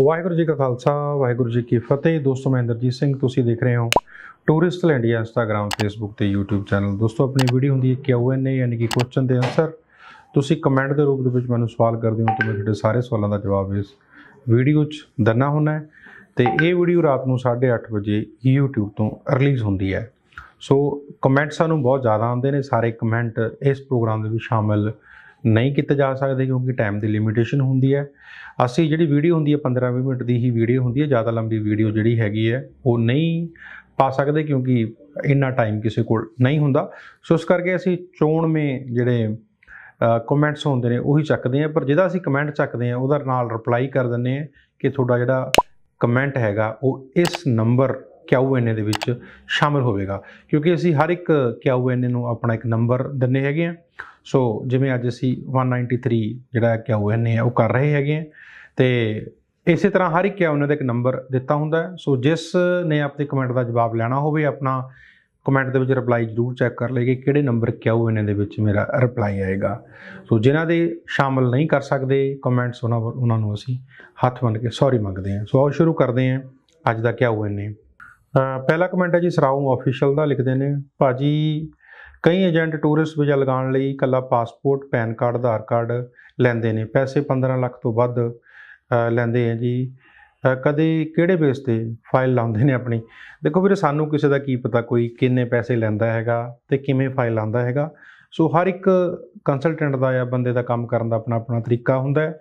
ਵਾਹਿਗੁਰੂ ਜੀ ਕਾ ਖਾਲਸਾ ਵਾਹਿਗੁਰੂ ਜੀ ਕੀ ਫਤਿਹ ਦੋਸਤੋ ਮੈਂ ਇੰਦਰਜੀਤ ਸਿੰਘ ਤੁਸੀਂ ਦੇਖ ਰਹੇ ਹੋ ਟੂਰਿਸਟ ਇੰਡੀਆ ਇੰਸਟਾਗ੍ਰam ਫੇਸਬੁੱਕ ਤੇ YouTube ਚੈਨਲ ਦੋਸਤੋ ਆਪਣੀ ਵੀਡੀਓ ਹੁੰਦੀ ਹੈ ਐ ਯਾਨੀ ਕਿ ਕੁਐਸਚਨ ਦੇ ਆਨਸਰ ਤੁਸੀਂ ਕਮੈਂਟ ਦੇ ਰੂਪ ਦੇ ਵਿੱਚ ਮੈਨੂੰ ਸਵਾਲ ਕਰਦੇ ਹੋ ਤੇ ਮੈਂ ਤੁਹਾਡੇ ਸਾਰੇ ਸਵਾਲਾਂ ਦਾ ਜਵਾਬ ਇਸ ਵੀਡੀਓ 'ਚ ਦੰਨਾ ਹੁੰਨਾ ਹੈ ਤੇ ਇਹ ਵੀਡੀਓ ਰਾਤ ਨੂੰ 8:30 ਵਜੇ YouTube ਤੋਂ ਰਿਲੀਜ਼ ਹੁੰਦੀ ਹੈ ਸੋ ਕਮੈਂਟ ਸਾਨੂੰ ਬਹੁਤ ਜ਼ਿਆਦਾ ਆਉਂਦੇ ਨੇ ਸਾਰੇ ਕਮੈਂਟ ਇਸ ਪ੍ਰੋਗਰਾਮ ਦੇ ਵਿੱਚ ਸ਼ਾਮਿਲ ਨਹੀਂ ਕੀਤੇ ਜਾ ਸਕਦੇ ਕਿਉਂਕਿ ਟਾਈਮ ਦੀ ਲਿਮਿਟੇਸ਼ਨ ਹੁੰਦੀ ਹੈ ਅਸੀਂ ਜਿਹੜੀ ਵੀਡੀਓ ਹੁੰਦੀ ਹੈ 15-20 ਮਿੰਟ ਦੀ ਹੀ ਵੀਡੀਓ ਹੁੰਦੀ ਹੈ ਜ਼ਿਆਦਾ ਲੰਬੀ ਵੀਡੀਓ ਜਿਹੜੀ ਹੈਗੀ ਹੈ ਉਹ ਨਹੀਂ ਪਾ ਸਕਦੇ ਕਿਉਂਕਿ ਇੰਨਾ ਟਾਈਮ ਕਿਸੇ ਕੋਲ ਨਹੀਂ ਹੁੰਦਾ ਸੋ ਇਸ ਕਰਕੇ ਅਸੀਂ ਚੋਣ ਮੇ ਜਿਹੜੇ ਕਮੈਂਟਸ ਹੁੰਦੇ ਨੇ ਉਹੀ ਚੱਕਦੇ ਆ ਪਰ ਜਿਹਦਾ ਅਸੀਂ ਕਮੈਂਟ ਚੱਕਦੇ ਆ ਉਹਦਾ ਨਾਲ ਰਿਪਲਾਈ ਕਰ ਦਿੰਨੇ ਆ ਕਿ ਤੁਹਾਡਾ ਜਿਹੜਾ ਕਮੈਂਟ ਹੈਗਾ ਉਹ ਇਸ ਨੰਬਰ ਕਿਊਐਨਏ ਦੇ ਵਿੱਚ ਸ਼ਾਮਲ ਹੋਵੇਗਾ ਕਿਉਂਕਿ ਅਸੀਂ ਹਰ ਇੱਕ ਕਿਊਐਨਏ ਨੂੰ ਆਪਣਾ ਇੱਕ ਨੰਬਰ ਦਿੰਨੇ ਹੈਗੇ ਆ ਸੋ ਜਿਵੇਂ ਅੱਜ ਅਸੀਂ 193 ਜਿਹੜਾ ਕਿਊਐਨਏ ਆ ਉਹ ਕਰ ਰਹੇ ਹੈਗੇ ਆ ਤੇ ਇਸੇ ਤਰ੍ਹਾਂ ਹਰ ਇੱਕ ਕਿਊਐਨਏ ਦਾ ਇੱਕ ਨੰਬਰ ਦਿੱਤਾ ਹੁੰਦਾ ਸੋ ਜਿਸ ਨੇ ਆਪਣੇ ਕਮੈਂਟ ਦਾ ਜਵਾਬ ਲੈਣਾ ਹੋਵੇ ਆਪਣਾ ਕਮੈਂਟ ਦੇ ਵਿੱਚ ਰਿਪਲਾਈ ਜ਼ਰੂਰ ਚੈੱਕ ਕਰ ਲਈਏ ਕੇ ਕਿਹੜੇ ਨੰਬਰ ਕਿਉਂ ਦੇ ਵਿੱਚ ਮੇਰਾ ਰਿਪਲਾਈ ਆਏਗਾ ਸੋ ਜਿਨ੍ਹਾਂ ਦੇ ਸ਼ਾਮਲ ਨਹੀਂ ਕਰ ਸਕਦੇ ਕਮੈਂਟਸ ਉਹਨਾਂ ਨੂੰ ਅਸੀਂ ਹੱਥ ਬੰਨ ਕੇ ਸੌਰੀ ਮੰਗਦੇ ਹਾਂ ਸੋ ਆਓ ਸ਼ੁਰੂ ਕਰਦੇ ਹਾਂ ਅੱਜ ਦਾ ਕਿਉਂ ਇਹਨੇ ਪਹਿਲਾ ਕਮੈਂਟ ਹੈ ਜੀ ਸਰਾਉਂ ਅਫੀਸ਼ੀਅਲ ਦਾ ਲਿਖਦੇ ਨੇ ਭਾਜੀ ਕਈ ਏਜੰਟ ਟੂਰਿਸਟ ਵੀਜ਼ਾ ਲਗਾਉਣ ਲਈ ਇਕੱਲਾ passport PAN card Aadhaar card ਲੈਂਦੇ ਨੇ ਪੈਸੇ 15 ਲੱਖ ਤੋਂ ਵੱਧ ਲੈਂਦੇ ਆ ਜੀ ਕਦੇ ਕਿਹੜੇ ਬੇਸ ਤੇ ਫਾਈਲ ਲਾਉਂਦੇ ਨੇ ਆਪਣੀ ਦੇਖੋ ਵੀਰੇ ਸਾਨੂੰ ਕਿਸੇ ਦਾ ਕੀ ਪਤਾ ਕੋਈ ਕਿੰਨੇ ਪੈਸੇ ਲੈਂਦਾ ਹੈਗਾ ਤੇ ਕਿਵੇਂ ਫਾਈਲ ਲਾਉਂਦਾ ਹੈਗਾ ਸੋ ਹਰ ਇੱਕ ਕੰਸਲਟੈਂਟ ਦਾ ਜਾਂ ਬੰਦੇ ਦਾ ਕੰਮ ਕਰਨ ਦਾ ਆਪਣਾ ਆਪਣਾ ਤਰੀਕਾ ਹੁੰਦਾ ਹੈ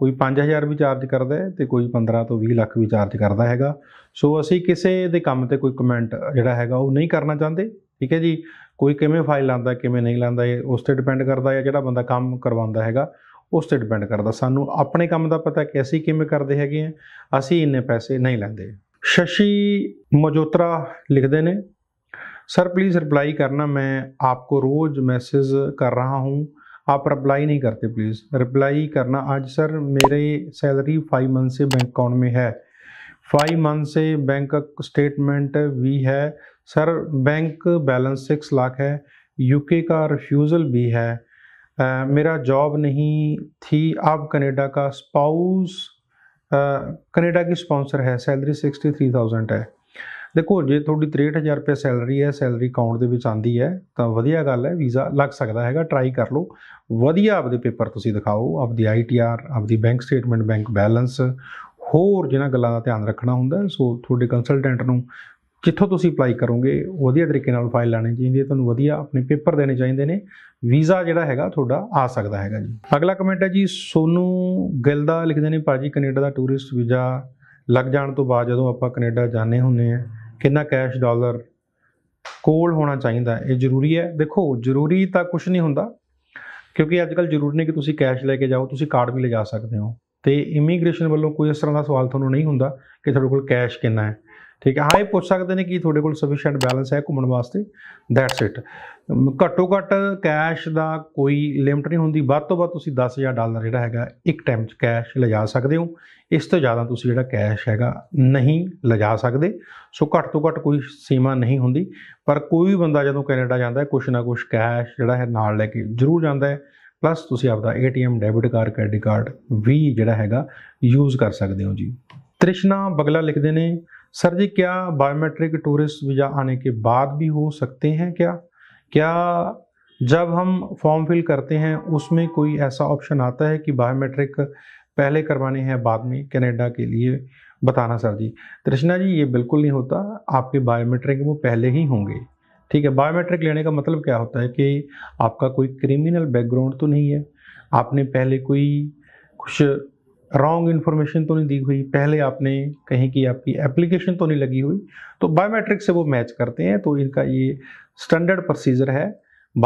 ਕੋਈ 5000 ਵੀ ਚਾਰਜ ਕਰਦਾ ਹੈ ਤੇ ਕੋਈ 15 ਤੋਂ 20 ਲੱਖ ਵੀ ਚਾਰਜ ਕਰਦਾ ਹੈਗਾ ਸੋ ਅਸੀਂ ਕਿਸੇ ਦੇ ਕੰਮ ਤੇ ਕੋਈ ਕਮੈਂਟ ਜਿਹੜਾ ਹੈਗਾ ਉਹ ਨਹੀਂ ਕਰਨਾ ਚਾਹੁੰਦੇ ਠੀਕ ਹੈ ਜੀ ਕੋਈ ਕਿਵੇਂ ਫਾਈਲ ਲਾਂਦਾ ਕਿਵੇਂ ਨਹੀਂ ਲਾਂਦਾ ਇਹ ਉਸ ਤੇ ਡਿਪੈਂਡ ਕਰਦਾ ਹੈ ਜਿਹੜਾ ਬੰਦਾ ਕੰਮ ਕਰਵਾਉਂਦਾ ਹੈਗਾ ਉਸ ਤੇ ਡਿਪੈਂਡ ਕਰਦਾ ਸਾਨੂੰ ਆਪਣੇ ਕੰਮ ਦਾ ਪਤਾ ਕਿ ਅਸੀਂ ਕਿਵੇਂ ਕਰਦੇ ਹੈਗੇ ਆ ਅਸੀਂ ਇੰਨੇ ਪੈਸੇ ਨਹੀਂ ਲੈਂਦੇ ਸ਼ਸ਼ੀ ਮਜੋਤਰਾ ਲਿਖਦੇ ਨੇ ਸਰ ਪਲੀਜ਼ ਰਿਪਲਾਈ ਕਰਨਾ ਮੈਂ ਆਪਕੋ ਰੋਜ਼ ਮੈਸੇਜ ਕਰ ਰਹਾ ਹੂੰ आप रिप्लाई नहीं करते प्लीज़ रिप्लाई करना आज सर मेरे सैलरी फाइव मंथ से बैंक अकाउंट में है फाइव मंथ से बैंक स्टेटमेंट भी है sir bank balance six lakh है यूके का रिफ्यूज़ल भी है आ, मेरा जॉब नहीं थी अब कनाडा का स्पाउस कनाडा की स्पॉन्सर है सैलरी सिक्सटी थ्री थाउजेंड है ਦੇਖੋ ਜੇ ਤੁਹਾਡੀ 63000 ਰੁਪਏ ਸੈਲਰੀ ਹੈ ਸੈਲਰੀ ਅਕਾਊਂਟ ਦੇ ਵਿੱਚ ਆਂਦੀ ਹੈ ਤਾਂ ਵਧੀਆ ਗੱਲ ਹੈ ਵੀਜ਼ਾ ਲੱਗ ਸਕਦਾ ਹੈਗਾ ਟਰਾਈ ਕਰ ਲਓ ਵਧੀਆ ਆਪਦੇ ਪੇਪਰ ਤੁਸੀਂ ਦਿਖਾਓ ਆਪਦੀ ਆਈਟੀਆਰ ਆਪਦੀ ਬੈਂਕ ਸਟੇਟਮੈਂਟ ਬੈਂਕ ਬੈਲੈਂਸ ਹੋਰ ਜਿਹਨਾਂ ਗੱਲਾਂ ਦਾ ਧਿਆਨ ਰੱਖਣਾ ਹੁੰਦਾ ਸੋ ਤੁਹਾਡੇ ਕੰਸਲਟੈਂਟ ਨੂੰ ਕਿੱਥੋਂ ਤੁਸੀਂ ਅਪਲਾਈ ਕਰੋਗੇ ਵਧੀਆ ਤਰੀਕੇ ਨਾਲ ਫਾਈਲ ਲਾਣੀ ਚਾਹੀਦੀ ਹੈ ਤੁਹਾਨੂੰ ਵਧੀਆ ਆਪਣੇ ਪੇਪਰ ਦੇਣੇ ਚਾਹੀਦੇ ਨੇ ਵੀਜ਼ਾ ਜਿਹੜਾ ਹੈਗਾ ਤੁਹਾਡਾ ਆ ਸਕਦਾ ਹੈਗਾ ਜੀ ਅਗਲਾ ਕਮੈਂਟ ਹੈ ਜੀ ਸੋਨੂ ਗਿਲਦਾ ਲਿਖਦੇ ਨੇ ਭਾਜੀ ਕੈਨੇਡਾ ਦਾ ਟੂਰਿਸਟ ਵੀਜ਼ਾ ਲੱਗ ਜਾਣ ਤੋਂ ਬਾਅਦ ਜਦੋਂ ਆਪਾਂ ਕੈਨੇਡਾ ਜਾਣੇ ਹੁੰਨੇ ਆ ਕਿੰਨਾ ਕੈਸ਼ ਡਾਲਰ ਕੋਲ ਹੋਣਾ ਚਾਹੀਦਾ ਇਹ ਜ਼ਰੂਰੀ ਹੈ ਦੇਖੋ ਜ਼ਰੂਰੀ ਤਾਂ ਕੁਝ ਨਹੀਂ ਹੁੰਦਾ ਕਿਉਂਕਿ ਅੱਜ ਕੱਲ ਜ਼ਰੂਰੀ ਨਹੀਂ ਕਿ ਤੁਸੀਂ ਕੈਸ਼ ਲੈ ਕੇ ਜਾਓ ਤੁਸੀਂ ਕਾਰਡ ਵੀ ਲੈ ਜਾ ਸਕਦੇ ਹੋ ਤੇ ਇਮੀਗ੍ਰੇਸ਼ਨ ਵੱਲੋਂ ਕੋਈ ਇਸ ਤਰ੍ਹਾਂ ਦਾ ਸਵਾਲ ਤੁਹਾਨੂੰ ਨਹੀਂ ਹੁੰਦਾ ਕਿ ਤੁਹਾਡੇ ਕੋਲ ਕੈਸ਼ ਕਿੰਨਾ ਹੈ ਠੀਕ ਹੈ ਹਾਈ ਪੁੱਛ ਸਕਦੇ ਨੇ ਕਿ ਤੁਹਾਡੇ ਕੋਲ ਸਫੀਸ਼ੀਐਂਟ ਬੈਲੈਂਸ ਹੈ ਘੁੰਮਣ ਵਾਸਤੇ ਦੈਟਸ ਇਟ ਘੱਟੋ ਘੱਟ ਕੈਸ਼ ਦਾ ਕੋਈ ਲਿਮਟ ਨਹੀਂ ਹੁੰਦੀ ਵੱਧ ਤੋਂ ਵੱਧ ਤੁਸੀਂ 10000 ਡਾਲਰ ਜਿਹੜਾ ਹੈਗਾ ਇੱਕ ਟਾਈਮ 'ਚ ਕੈਸ਼ ਲਿਜਾ ਸਕਦੇ ਹੋ ਇਸ ਤੋਂ ਜ਼ਿਆਦਾ ਤੁਸੀਂ ਜਿਹੜਾ ਕੈਸ਼ ਹੈਗਾ ਨਹੀਂ ਲਿਜਾ ਸਕਦੇ ਸੋ ਘੱਟ ਤੋਂ ਘੱਟ ਕੋਈ ਸੀਮਾ ਨਹੀਂ ਹੁੰਦੀ ਪਰ ਕੋਈ ਵੀ ਬੰਦਾ ਜਦੋਂ ਕੈਨੇਡਾ ਜਾਂਦਾ ਹੈ ਕੁਛ ਨਾ ਕੁਛ ਕੈਸ਼ ਜਿਹੜਾ ਹੈ ਨਾਲ ਲੈ ਕੇ ਜ਼ਰੂਰ ਜਾਂਦਾ ਹੈ ਪਲੱਸ ਤੁਸੀਂ ਆਪਦਾ ATM debit card credit card ਵੀ ਜਿਹੜਾ ਹੈਗਾ ਯੂਜ਼ ਕਰ ਸਕਦੇ ਹੋ ਜੀ ਤ੍ਰਿਸ਼ਨਾ ਬਗਲਾ ਲਿਖਦੇ ਨੇ सर जी क्या बायोमेट्रिक टूरिस्ट वीज़ा आने के बाद भी हो सकते हैं क्या क्या जब हम फॉर्म फिल करते हैं उसमें कोई ऐसा ऑप्शन आता है कि बायोमेट्रिक पहले करवाने हैं बाद में कनाडा के लिए बताना सर जी कृष्णा जी ये बिल्कुल नहीं होता आपके बायोमेट्रिक वो पहले ही होंगे ठीक है बायोमेट्रिक लेने का मतलब क्या होता है कि आपका कोई क्रिमिनल बैकग्राउंड तो नहीं है आपने पहले कोई कुछ रॉन्ग इन्फॉर्मेशन तो नहीं दी हुई पहले आपने कहीं की आपकी एप्लीकेशन तो नहीं लगी हुई तो बायोमेट्रिक से वो मैच करते हैं तो इनका ये स्टैंडर्ड प्रोसीजर है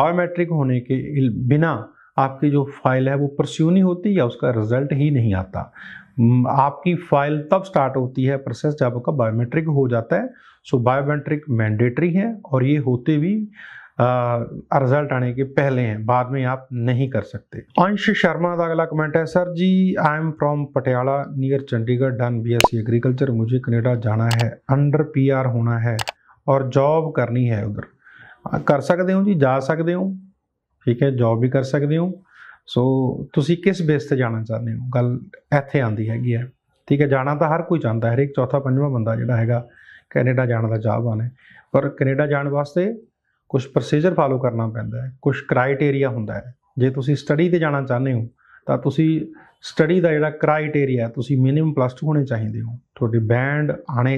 बायोमेट्रिक होने के बिना आपकी जो फाइल है वो परस्यू नहीं होती या उसका रिजल्ट ही नहीं आता आपकी फाइल तब स्टार्ट होती है प्रोसेस जब आपका बायोमेट्रिक हो जाता है सो बायोमेट्रिक मैंडेटरी है और ये होते भी ਰਿਜ਼ਲਟ ਆਣੇ ਕਿ ਪਹਿਲੇ ਹੈ ਬਾਅਦ में ਆਪ ਨਹੀਂ ਕਰ सकते ਅੰਸ਼ ਸ਼ਰਮਾ ਦਾ ਅਗਲਾ ਕਮੈਂਟ ਹੈ sir ji I am from Patiala near Chandigarh done BSc agriculture मुझे ਕੈਨੇਡਾ ਜਾਣਾ ਹੈ ਅੰਡਰ ਪੀਆਰ ਹੋਣਾ ਹੈ ਔਰ ਜੌਬ ਕਰਨੀ ਹੈ ਉਧਰ ਕਰ ਸਕਦੇ ਹੋ ਜੀ ਜਾ ਸਕਦੇ ਹੋ ਠੀਕ ਹੈ ਜੌਬ ਵੀ ਕਰ ਸਕਦੇ ਹੋ ਸੋ ਤੁਸੀਂ ਕਿਸ ਬੇਸ ਤੇ ਜਾਣਾ ਚਾਹੁੰਦੇ ਹੋ ਗੱਲ ਇੱਥੇ ਆਂਦੀ ਹੈਗੀ ਹੈ ਠੀਕ ਹੈ ਜਾਣਾ ਤਾਂ ਹਰ ਕੋਈ ਚਾਹੁੰਦਾ ਹਰੇਕ ਚੌਥਾ ਪੰਜਵਾਂ ਬੰਦਾ ਜਿਹੜਾ ਹੈਗਾ ਕੈਨੇਡਾ ਜਾਣ ਦਾ ਚਾਹਵਾਨ ਹੈ ਪਰ ਕੈਨੇਡਾ ਜਾਣ ਵਾਸਤੇ ਕੁਝ ਪ੍ਰੋਸੀਜਰ ਫਾਲੋ ਕਰਨਾ ਪੈਂਦਾ ਹੈ ਕੁਝ ਕ੍ਰਾਈਟੇਰੀਆ ਹੁੰਦਾ ਹੈ ਜੇ ਤੁਸੀਂ ਸਟੱਡੀ ਤੇ ਜਾਣਾ ਚਾਹੁੰਦੇ ਹੋ ਤਾਂ ਤੁਸੀਂ ਸਟੱਡੀ ਦਾ ਜਿਹੜਾ ਕ੍ਰਾਈਟੇਰੀਆ ਤੁਸੀਂ ਮਿਨੀਮਮ ਪਲੱਸ 2 ਹੋਣੇ ਚਾਹੀਦੇ ਹੋ ਤੁਹਾਡੇ ਬੈਂਡ ਆਣੇ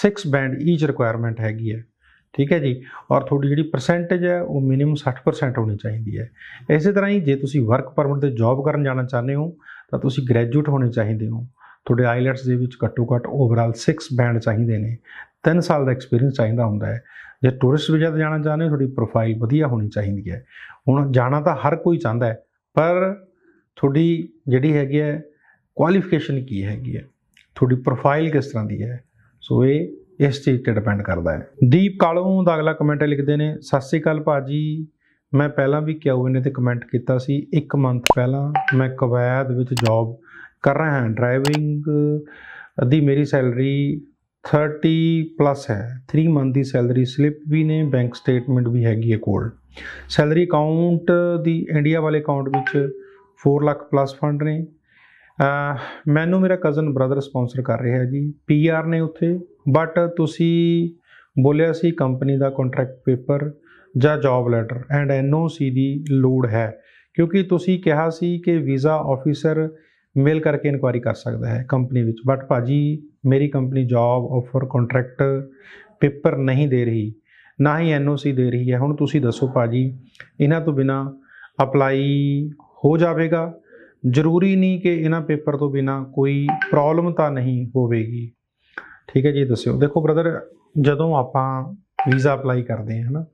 6 ਬੈਂਡ ਈਚ ਰਿਕੁਆਇਰਮੈਂਟ ਹੈਗੀ ਹੈ ਠੀਕ ਹੈ ਜੀ ਔਰ ਤੁਹਾਡੀ ਜਿਹੜੀ ਪਰਸੈਂਟੇਜ ਹੈ ਉਹ ਮਿਨੀਮਮ 60% ਹੋਣੀ ਚਾਹੀਦੀ ਹੈ ਇਸੇ ਤਰ੍ਹਾਂ ਹੀ ਜੇ ਤੁਸੀਂ ਵਰਕ ਪਰਮਿਟ ਤੇ ਜੌਬ ਕਰਨ ਜਾਣਾ ਚਾਹੁੰਦੇ ਹੋ ਤਾਂ ਤੁਸੀਂ ਗ੍ਰੈਜੂਏਟ ਹੋਣੇ ਚਾਹੀਦੇ ਹੋ ਤੁਹਾਡੇ ਆਈਲੈਟਸ ਦੇ ਵਿੱਚ ਘੱਟੋ ਘੱਟ ਓਵਰਆਲ 6 ਬੈਂਡ ਚਾਹੀਦੇ ਨੇ 3 ਸਾਲ ਦਾ ਐਕਸਪੀਰੀਅੰਸ ਚਾਹੀਦਾ ਹੁੰਦਾ ਹੈ ਜੇ ਟੂਰਿਸਟ ਵੀਜ਼ਾ ਤੇ ਜਾਣਾ ਚਾਹੁੰਦੇ ਹੋ ਤੁਹਾਡੀ ਪ੍ਰੋਫਾਈਲ ਵਧੀਆ ਹੋਣੀ ਚਾਹੀਦੀ ਹੈ ਹੁਣ ਜਾਣਾ ਤਾਂ ਹਰ ਕੋਈ ਚਾਹੁੰਦਾ ਹੈ ਪਰ ਤੁਹਾਡੀ ਜਿਹੜੀ ਹੈਗੀ ਹੈ ਕੁਆਲੀਫਿਕੇਸ਼ਨ ਕੀ ਹੈਗੀ ਹੈ ਤੁਹਾਡੀ ਪ੍ਰੋਫਾਈਲ ਕਿਸ ਤਰ੍ਹਾਂ ਦੀ ਹੈ ਸੋ ਇਹ ਇਸ ਚੀਜ਼ ਤੇ ਡਿਪੈਂਡ ਕਰਦਾ ਹੈ ਦੀਪ ਕਾਲੋਂ ਦਾ ਅਗਲਾ ਕਮੈਂਟ ਲਿਖਦੇ ਨੇ ਸਤਿ ਸ੍ਰੀ ਅਕਾਲ ਭਾਜੀ ਮੈਂ ਪਹਿਲਾਂ ਵੀ ਕਿਊਐਨਏ ਤੇ ਕਮੈਂਟ ਕੀਤਾ ਸੀ 1 ਮੰਥ ਪਹਿਲਾਂ ਮੈਂ ਕਵੈਦ ਵਿੱਚ ਜੌਬ ਕਰ ਰਿਹਾ ਹਾਂ ਡਰਾਈਵਿੰਗ ਅੱਧੀ ਮੇਰੀ ਸੈਲਰੀ 30 ਪਲੱਸ ਹੈ 3 ਮੰਥ ਦੀ ਸੈਲਰੀ ਸਲਿੱਪ ਵੀ ਨੇ ਬੈਂਕ ਸਟੇਟਮੈਂਟ ਵੀ ਹੈਗੀ ਹੈ ਕੋਲ ਸੈਲਰੀ ਅਕਾਊਂਟ ਦੀ ਇੰਡੀਆ ਵਾਲੇ ਅਕਾਊਂਟ ਵਿੱਚ 4 ਲੱਖ ਪਲੱਸ ਫੰਡ ਨੇ ਮੈਨੂੰ ਮੇਰਾ ਕਜ਼ਨ ਬ੍ਰਦਰ ਸਪான்ਸਰ ਕਰ ਰਿਹਾ ਹੈ ਜੀ ਪੀਆਰ ਨੇ ਉੱਥੇ ਬਟ ਤੁਸੀਂ ਬੋਲਿਆ ਸੀ ਕੰਪਨੀ ਦਾ ਕੰਟਰੈਕਟ ਪੇਪਰ ਜਾਂ ਜੌਬ ਲੈਟਰ ਐਂਡ ਐਨਓਸੀ ਦੀ ਲੋੜ ਹੈ ਕਿਉਂਕਿ ਤੁਸੀਂ ਕਿਹਾ ਸੀ ਕਿ ਵੀਜ਼ਾ ਆਫੀਸਰ ਮੇਲ ਕਰਕੇ ਇਨਕੁਆਰੀ ਕਰ ਸਕਦਾ ਹੈ ਕੰਪਨੀ ਵਿੱਚ ਬਟ ਭਾਜੀ ਮੇਰੀ company job offer contract paper ਨਹੀਂ ਦੇ ਰਹੀ ਨਾ ਹੀ ਐਨਓਸੀ ਦੇ ਰਹੀ ਹੈ ਹੁਣ ਤੁਸੀਂ ਦੱਸੋ ਭਾਜੀ ਇਹਨਾਂ ਤੋਂ ਬਿਨਾ ਅਪਲਾਈ ਹੋ ਜਾਵੇਗਾ ਜ਼ਰੂਰੀ ਨਹੀਂ ਕਿ ਇਹਨਾਂ ਪੇਪਰ ਤੋਂ ਬਿਨਾ ਕੋਈ ਪ੍ਰੋਬਲਮ ਤਾਂ ਨਹੀਂ ਹੋਵੇਗੀ ਠੀਕ ਹੈ ਜੀ ਦੱਸਿਓ ਦੇਖੋ ਬ੍ਰਦਰ ਜਦੋਂ ਆਪਾਂ ਵੀਜ਼ਾ ਅਪਲਾਈ ਕਰਦੇ ਹਾਂ ਹਨਾ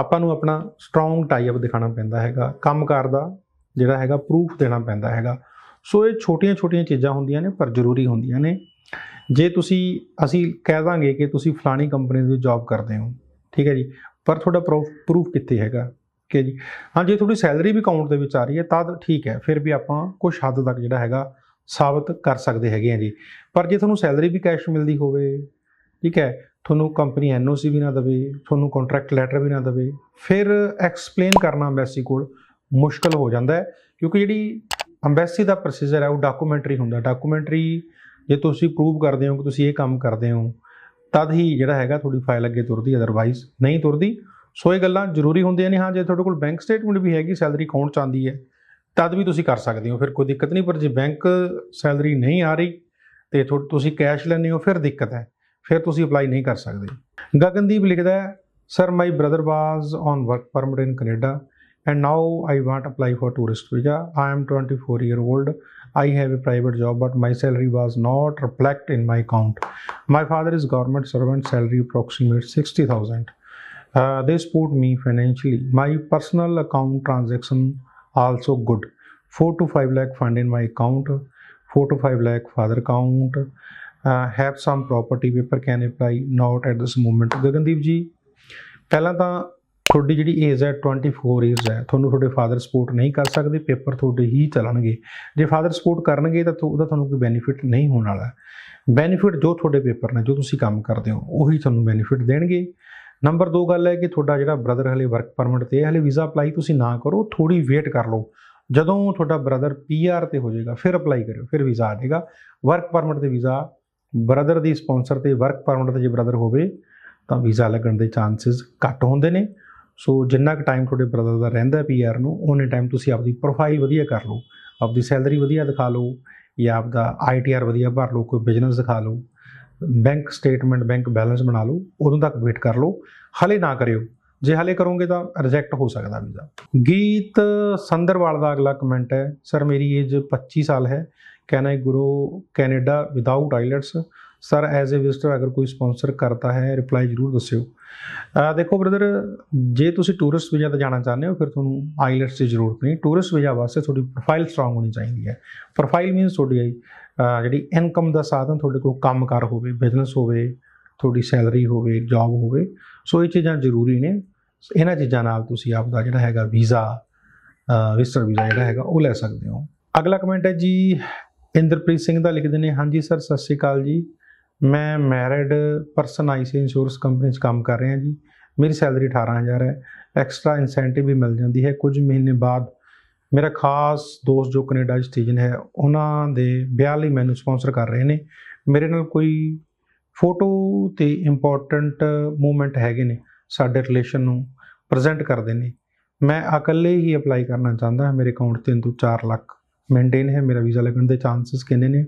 ਆਪਾਂ ਨੂੰ ਆਪਣਾ ਸਟਰੋਂਗ ਟਾਈ ਅਪ ਦਿਖਾਣਾ ਪੈਂਦਾ ਹੈਗਾ ਕੰਮਕਾਰ ਦਾ ਜਿਹੜਾ ਹੈਗਾ ਪ੍ਰੂਫ ਦੇਣਾ ਪੈਂਦਾ ਹੈਗਾ ਸੋ ਇਹ ਛੋਟੀਆਂ-ਛੋਟੀਆਂ ਚੀਜ਼ਾਂ ਹੁੰਦੀਆਂ ਨੇ ਪਰ ਜ਼ਰੂਰੀ ਹੁੰਦੀਆਂ ਨੇ ਜੇ ਤੁਸੀਂ ਅਸੀਂ ਕਹਿ ਦਾਂਗੇ ਕਿ ਤੁਸੀਂ ਫਲਾਣੀ ਕੰਪਨੀ ਦੇ ਵਿੱਚ ਜੌਬ ਕਰਦੇ ਹੋ ਠੀਕ ਹੈ ਜੀ ਪਰ ਤੁਹਾਡਾ ਪ੍ਰੂਫ ਕਿੱਥੇ ਹੈਗਾ ਕਿ ਜੀ ਹਾਂ ਜੇ ਤੁਹਾਡੀ ਸੈਲਰੀ ਵੀ ਕਾਊਂਟ ਦੇ ਵਿੱਚ ਆ ਰਹੀ ਹੈ ਤਾਂ ਠੀਕ ਹੈ ਫਿਰ ਵੀ ਆਪਾਂ ਕੁਝ ਹੱਦ ਤੱਕ ਜਿਹੜਾ ਹੈਗਾ ਸਾਬਤ ਕਰ ਸਕਦੇ ਹੈਗੇ ਆ ਜੀ ਪਰ ਜੇ ਤੁਹਾਨੂੰ ਸੈਲਰੀ ਵੀ ਕੈਸ਼ ਮਿਲਦੀ ਹੋਵੇ ਠੀਕ ਹੈ ਤੁਹਾਨੂੰ ਕੰਪਨੀ ਐਨਓਸੀ ਵੀ ਨਾ ਦਵੇ ਤੁਹਾਨੂੰ ਕੰਟਰੈਕਟ ਲੈਟਰ ਵੀ ਨਾ ਦਵੇ ਫਿਰ ਐਕਸਪਲੇਨ ਕਰਨਾ ਐਮਬੈਸੀ ਕੋਲ ਮੁਸ਼ਕਲ ਹੋ ਜਾਂਦਾ ਹੈ ਕਿਉਂਕਿ ਜਿਹੜੀ ਐਮਬੈਸੀ ਦਾ ਪ੍ਰੋਸੀਜਰ ਹੈ ਉਹ ਡਾਕੂਮੈਂਟਰੀ ਹੁੰਦਾ ਡਾਕੂਮੈਂਟਰੀ ਜੇ ਤੁਸੀਂ ਪ੍ਰੂਵ ਕਰਦੇ ਹੋ ਕਿ ਤੁਸੀਂ ਇਹ ਕੰਮ ਕਰਦੇ ਹੋ ਤਦ ਹੀ ਜਿਹੜਾ ਹੈਗਾ ਤੁਹਾਡੀ ਫਾਈਲ ਅੱਗੇ ਤੁਰਦੀ ਅਦਰਵਾਈਜ਼ ਨਹੀਂ ਤੁਰਦੀ ਸੋ ਇਹ ਗੱਲਾਂ ਜ਼ਰੂਰੀ ਹੁੰਦੀਆਂ ਨੇ ਹਾਂ ਜੇ ਤੁਹਾਡੇ ਕੋਲ ਬੈਂਕ ਸਟੇਟਮੈਂਟ ਵੀ ਹੈਗੀ ਸੈਲਰੀ ਅਕਾਊਂਟ ਚ ਆਂਦੀ ਹੈ ਤਦ ਵੀ ਤੁਸੀਂ ਕਰ ਸਕਦੇ ਹੋ ਫਿਰ ਕੋਈ ਦਿੱਕਤ ਨਹੀਂ ਪਰ ਜੇ ਬੈਂਕ ਸੈਲਰੀ ਨਹੀਂ ਆ ਰਹੀ ਤੇ ਤੁਸੀਂ ਕੈਸ਼ ਲੈਣੇ ਹੋ ਫਿਰ ਦਿੱਕਤ ਹੈ ਫਿਰ ਤੁਸੀਂ ਅਪਲਾਈ ਨਹੀਂ ਕਰ ਸਕਦੇ ਗਗਨਦੀਪ ਲਿਖਦਾ ਹੈ sir my brother was on work permit in Canada and now I want apply for tourist visa I am 24 year old I have a private job, but my salary was not reflected in my account. My father is government servant, salary approximate 60,000. Uh, they support me financially. My personal account transaction also good. 4 to 5 lakh fund in my account, 4 to 5 lakh father account. Uh, have some property paper can apply not at this moment. Gagandeep ji, ਪਹਿਲਾਂ ਤਾਂ ਤੁਹਾਡੀ ਜਿਹੜੀ age ਹੈ 24 years ਹੈ ਤੁਹਾਨੂੰ ਤੁਹਾਡੇ father support ਨਹੀਂ ਕਰ ਸਕਦੇ ਪੇਪਰ ਤੁਹਾਡੇ ਹੀ ਚੱਲਣਗੇ ਜੇ ਫਾਦਰ ਸਪੋਰਟ ਕਰਨਗੇ ਤਾਂ ਉਹਦਾ ਤੁਹਾਨੂੰ ਕੋਈ ਬੈਨੀਫਿਟ ਨਹੀਂ ਹੋਣ ਵਾਲਾ ਬੈਨੀਫਿਟ ਜੋ ਤੁਹਾਡੇ ਪੇਪਰ ਨੇ ਜੋ ਤੁਸੀਂ ਕੰਮ ਕਰਦੇ ਹੋ ਉਹੀ ਤੁਹਾਨੂੰ ਬੈਨੀਫਿਟ ਦੇਣਗੇ ਨੰਬਰ 2 ਗੱਲ ਹੈ ਕਿ ਤੁਹਾਡਾ ਜਿਹੜਾ ਬ੍ਰਦਰ ਹਲੇ ਵਰਕ ਪਰਮਿਟ ਤੇ ਹੈ ਹਲੇ ਵੀਜ਼ਾ ਅਪਲਾਈ ਤੁਸੀਂ ਨਾ ਕਰੋ ਥੋੜੀ ਵੇਟ ਕਰ ਲਓ ਜਦੋਂ ਤੁਹਾਡਾ ਬ੍ਰਦਰ ਪੀਆਰ ਤੇ ਹੋ ਜਾਏਗਾ ਫਿਰ ਅਪਲਾਈ ਕਰਿਓ ਫਿਰ ਵੀਜ਼ਾ ਆ ਜਾਏਗਾ ਵਰਕ ਪਰਮਿਟ ਤੇ ਵੀਜ਼ਾ ਬ੍ਰਦਰ ਦੀ ਸਪਾਂਸਰ ਤੇ ਵਰਕ ਪਰਮਿਟ ਤੇ ਜੇ ਬ੍ਰਦਰ ਹੋਵੇ ਤਾਂ ਵੀਜ਼ਾ ਲੱਗਣ ਦੇ ਚਾਂਸਸ ਘੱਟ ਹੁੰਦੇ ਨੇ ਸੋ ਜਿੰਨਾ ਕੁ ਟਾਈਮ ਤੁਹਾਡੇ ਬ੍ਰਦਰ ਦਾ ਰਹਿੰਦਾ ਪੀਆਰ ਨੂੰ ਉਹਨੇ ਟਾਈਮ ਤੁਸੀਂ ਆਪਦੀ ਪ੍ਰੋਫਾਈਲ ਵਧੀਆ ਕਰ ਲਓ ਆਪਦੀ ਸੈਲਰੀ ਵਧੀਆ ਦਿਖਾ ਲਓ ਜਾਂ ਆਪਦਾ ਆਈਟੀਆਰ ਵਧੀਆ ਭਰ ਲਓ ਕੋਈ ਬਿਜ਼ਨਸ ਦਿਖਾ ਲਓ ਬੈਂਕ ਸਟੇਟਮੈਂਟ ਬੈਂਕ ਬੈਲੈਂਸ ਬਣਾ ਲਓ ਉਦੋਂ ਤੱਕ ਵੇਟ ਕਰ ਲਓ ਹਲੇ ਨਾ ਕਰਿਓ ਜੇ ਹਲੇ ਕਰੋਗੇ ਤਾਂ ਰਿਜੈਕਟ ਹੋ ਸਕਦਾ ਵੀਜ਼ਾ ਗੀਤ ਸੰਦਰਵਾਲ ਦਾ ਅਗਲਾ ਕਮੈਂਟ ਹੈ ਸਰ ਮੇਰੀ ਏਜ 25 ਸਾਲ ਹੈ can I grow Canada without IELTS sir as a visitor ਅਗਰ ਕੋਈ ਸਪான்ਸਰ ਕਰਤਾ ਹੈ ਰਿਪਲਾਈ ਜ਼ਰੂਰ ਦੱਸਿਓ ਦੇਖੋ ਬ੍ਰਦਰ ਜੇ ਤੁਸੀਂ ਟੂਰਿਸਟ ਵੀਜ਼ਾ ਤੇ ਜਾਣਾ ਚਾਹੁੰਦੇ ਹੋ ਫਿਰ ਤੁਹਾਨੂੰ ਆਈਲੈਟਸ ਦੀ ਜ਼ਰੂਰਤ ਨਹੀਂ ਟੂਰਿਸਟ ਵੀਜ਼ਾ ਵਾਸਤੇ ਤੁਹਾਡੀ ਪ੍ਰੋਫਾਈਲ ਸਟਰੋਂਗ ਹੋਣੀ ਚਾਹੀਦੀ ਹੈ ਪ੍ਰੋਫਾਈਲ ਮੀਨਸ ਤੁਹਾਡੀ ਜਿਹੜੀ ਇਨਕਮ ਦਾ ਸਾਧਨ ਤੁਹਾਡੇ ਕੋਲ ਕੰਮਕਾਰ ਹੋਵੇ ਬਿਜ਼ਨਸ ਹੋਵੇ ਤੁਹਾਡੀ ਸੈਲਰੀ ਹੋਵੇ ਜੌਬ ਹੋਵੇ ਸੋ ਇਹ ਚੀਜ਼ਾਂ ਜ਼ਰੂਰੀ ਨੇ ਇਹਨਾਂ ਚੀਜ਼ਾਂ ਨਾਲ ਤੁਸੀਂ ਆਪ ਦਾ ਜਿਹੜਾ ਹੈਗਾ ਵੀਜ਼ਾ ਵਿਜ਼ਟਰ ਵੀਜ਼ਾ ਜਿਹੜਾ ਹੈਗਾ ਉਹ ਲੈ ਸਕਦੇ ਹੋ ਅਗਲਾ ਕਮੈਂਟ ਹੈ ਜੀ ਇੰਦਰਪ੍ਰੀਤ ਸਿੰਘ ਦਾ ਲਿਖਦੇ ਨੇ ਹਾਂਜੀ ਸਰ ਸਤਿ ਸ਼੍ਰੀ ਅਕਾਲ ਜੀ ਮੈਂ ਮੈਰਿਡ ਪਰਸਨ ਆਈਸੀ ਇੰਸ਼ੋਰੈਂਸ ਕੰਪਨੀ 'ਚ ਕੰਮ ਕਰ ਰਿਹਾ ਜੀ ਮੇਰੀ ਸੈਲਰੀ 18000 ਹੈ ਐਕਸਟਰਾ ਇਨਸੈਂਟਿਵ ਵੀ ਮਿਲ ਜਾਂਦੀ ਹੈ ਕੁਝ ਮਹੀਨੇ ਬਾਅਦ ਮੇਰਾ ਖਾਸ ਦੋਸਤ ਜੋ ਕੈਨੇਡਾ 'ਚ ਸਟੇਜਨ ਹੈ ਉਹਨਾਂ ਦੇ ਵਿਆਹ ਲਈ ਮੈਨੂੰ ਸਪਾਂਸਰ ਕਰ ਰਹੇ ਨੇ ਮੇਰੇ ਨਾਲ ਕੋਈ ਫੋਟੋ ਤੇ ਇੰਪੋਰਟੈਂਟ ਮੂਮੈਂਟ ਹੈਗੇ ਨੇ ਸਾਡੇ ਰਿਲੇਸ਼ਨ ਨੂੰ ਪ੍ਰੈਜ਼ੈਂਟ ਕਰਦੇ ਨੇ ਮੈਂ ਇਕੱਲੇ ਹੀ ਅਪਲਾਈ ਕਰਨਾ ਚਾਹੁੰਦਾ ਹਾਂ ਮੇਰੇ ਅਕਾਊਂਟ ਤੇ ਤੋਂ 4 ਲੱਖ ਮੇਨਟੇਨ ਹੈ ਮੇਰਾ ਵੀਜ਼ਾ ਲੱਗਣ ਦੇ ਚਾਂਸਸ ਕਿੰਨੇ ਨੇ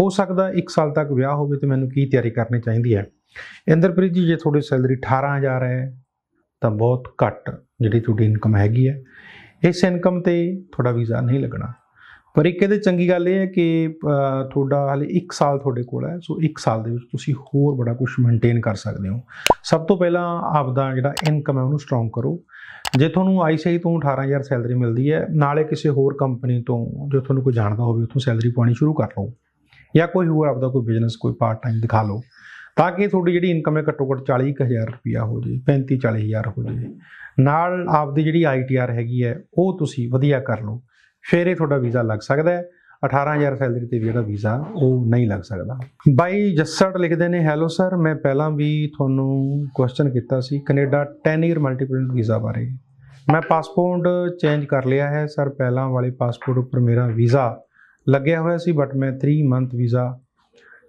ਹੋ ਸਕਦਾ 1 ਸਾਲ ਤੱਕ ਵਿਆਹ ਹੋਵੇ ਤੇ ਮੈਨੂੰ ਕੀ ਤਿਆਰੀ ਕਰਨੀ ਚਾਹੀਦੀ ਹੈ ਇੰਦਰਪ੍ਰੀਤ ਜੀ ਜੇ ਤੁਹਾਡੀ ਸੈਲਰੀ 18000 ਹੈ ਤਾਂ ਬਹੁਤ ਘੱਟ ਜਿਹੜੀ ਤੁਹਾਡੀ ਇਨਕਮ ਹੈਗੀ ਹੈ ਇਸ ਇਨਕਮ ਤੇ ਤੁਹਾਡਾ ਵੀਜ਼ਾ ਨਹੀਂ ਲੱਗਣਾ ਪਰ ਇੱਕ ਇਹਦੇ ਚੰਗੀ ਗੱਲ ਇਹ ਹੈ ਕਿ ਤੁਹਾਡਾ ਹਲੇ 1 ਸਾਲ ਤੁਹਾਡੇ ਕੋਲ ਹੈ ਸੋ 1 ਸਾਲ ਦੇ ਵਿੱਚ ਤੁਸੀਂ ਹੋਰ ਬੜਾ ਕੁਝ ਮੇਨਟੇਨ ਕਰ ਸਕਦੇ ਹੋ ਸਭ ਤੋਂ ਪਹਿਲਾਂ ਆਪਦਾ ਜਿਹੜਾ ਇਨਕਮ ਹੈ ਉਹਨੂੰ ਸਟਰੋਂਗ ਕਰੋ ਜੇ ਤੁਹਾਨੂੰ ਆਈਸੀਆਈ ਤੋਂ 18000 ਸੈਲਰੀ ਮਿਲਦੀ ਹੈ ਨਾਲੇ ਕਿਸੇ ਹੋਰ ਕੰਪਨੀ ਤੋਂ ਜੋ ਤੁਹਾਨੂੰ ਕੋਈ ਜਾਣਦਾ ਹੋਵੇ ਉਥੋਂ ਸੈਲਰੀ ਪਾਉਣੀ ਸ਼ੁਰੂ ਕਰ ਲਓ ਜਾਂ ਕੋਈ ਹੋਰ ਆਪਦਾ ਕੋਈ ਬਿਜ਼ਨਸ ਕੋਈ ਪਾਰਟ ਟਾਈਮ ਦਿਖਾ ਲਓ ਤਾਂ ਕਿ ਤੁਹਾਡੀ ਜਿਹੜੀ ਇਨਕਮ ਹੈ ਘੱਟੋ ਘੱਟ 40000 ਰੁਪਿਆ ਹੋ ਜੇ 35 40000 ਹੋ ਜੇ ਨਾਲ ਆਪਦੀ ਜਿਹੜੀ ਆਈਟੀਆਰ ਹੈਗੀ ਹੈ ਉਹ ਤੁਸੀਂ ਵਧੀਆ ਕਰ ਲਓ ਫੇਰੇ ਤੁਹਾਡਾ ਵੀਜ਼ਾ ਲੱਗ ਸਕਦਾ ਹੈ 18000 ਸੈਲਰੀ ਤੇ ਜਿਹੜਾ ਵੀਜ਼ਾ ਉਹ ਨਹੀਂ ਲੱਗ ਸਕਦਾ ਬਾਈ ਜੱਸੜ ਲਿਖਦੇ ਨੇ ਹੈਲੋ ਸਰ ਮੈਂ ਪਹਿਲਾਂ ਵੀ ਤੁਹਾਨੂੰ ਕੁਐਸਚਨ ਕੀਤਾ ਸੀ ਕੈਨੇਡਾ 10 ਇਅਰ ਮਲਟੀਪਲ ਵੀਜ਼ਾ ਬਾਰੇ ਮੈਂ ਪਾਸਪੋਰਟ ਚੇਂਜ ਕਰ ਲਿਆ ਹੈ ਸਰ ਪਹਿਲਾਂ ਵਾਲੇ ਪਾਸਪੋਰਟ ਉੱਪਰ ਮੇਰਾ ਵੀਜ਼ਾ ਲੱਗਿਆ ਹੋਇਆ ਸੀ ਬਟ ਮੈਂ 3 ਮੰਥ ਵੀਜ਼ਾ